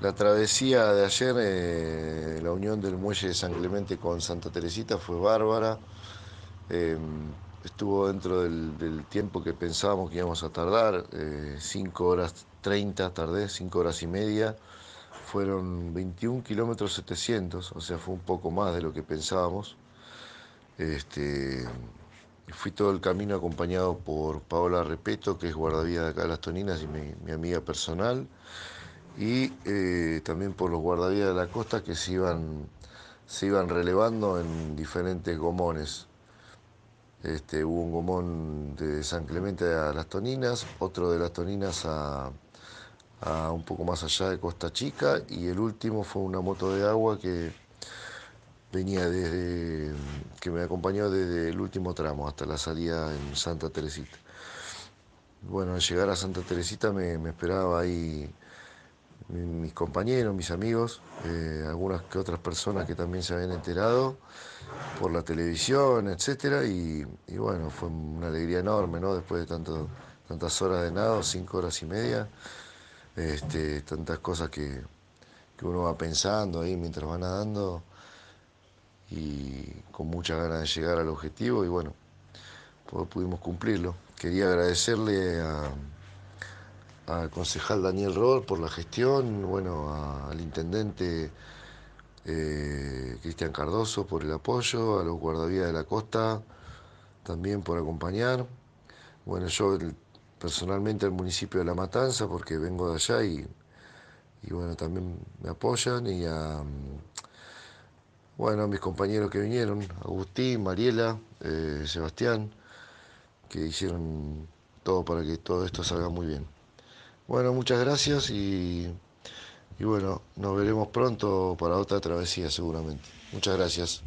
La travesía de ayer, eh, la unión del muelle de San Clemente con Santa Teresita fue bárbara. Em, estuvo dentro del, tiempo que pensábamos que íbamos a tardar, 5 eh, horas 30 tardé, 5 horas y media. Fueron 21 kilómetros 700, o sea, fue un poco más de lo que pensábamos. Este, fui todo el camino acompañado por Paola Repeto, que es guardavía de acá de Las Toninas y mi amiga personal y eh, también por los guardavías de la costa que se iban, se iban relevando en diferentes gomones. Este, hubo un gomón de San Clemente a Las Toninas, otro de Las Toninas a, un poco más allá de Costa Chica y el último fue una moto de agua que venía desde que me acompañó desde el último tramo hasta la salida en Santa Teresita. Bueno, al llegar a Santa Teresita me esperaba ahí mis compañeros, mis amigos, eh, algunas que otras personas que también se habían enterado por la televisión, etcétera, y, bueno, fue una alegría enorme, ¿no? Después de tantas horas de nado, cinco horas y media, este, tantas cosas que, que uno va pensando ahí mientras va nadando y con muchas ganas de llegar al objetivo y bueno, pues pudimos cumplirlo. Quería agradecerle a al concejal Daniel Rol por la gestión, bueno, al intendente eh, Cristian Cardoso por el apoyo, a los guardavías de la costa también por acompañar. Bueno, yo personalmente al municipio de La Matanza porque vengo de allá y, bueno, también me apoyan y a, bueno, a mis compañeros que vinieron, Agustín, Mariela, eh, Sebastián, que hicieron todo para que todo esto salga muy bien. Bueno, muchas gracias y, y bueno, nos veremos pronto para otra travesía seguramente. Muchas gracias.